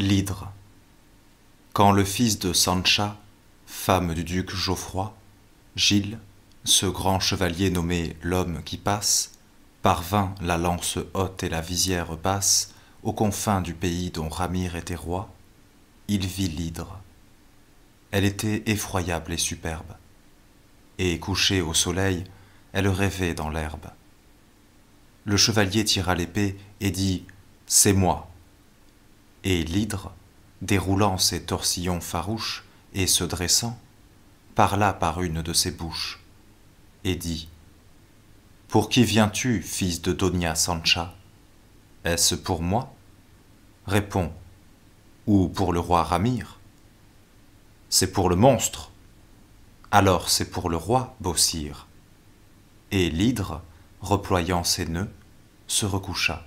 L'hydre. Quand le fils de Sancha, femme du duc Geoffroy, Gilles, ce grand chevalier nommé l'homme qui passe, parvint la lance haute et la visière basse aux confins du pays dont Ramir était roi, il vit l'hydre. Elle était effroyable et superbe, et couchée au soleil, elle rêvait dans l'herbe. Le chevalier tira l'épée et dit C'est moi, et l'hydre, déroulant ses torsillons farouches et se dressant, parla par une de ses bouches et dit Pour qui viens-tu, fils de Donia Sancha Est-ce pour moi Réponds Ou pour le roi Ramir C'est pour le monstre. Alors c'est pour le roi, Bossir. Et l'hydre, reployant ses nœuds, se recoucha.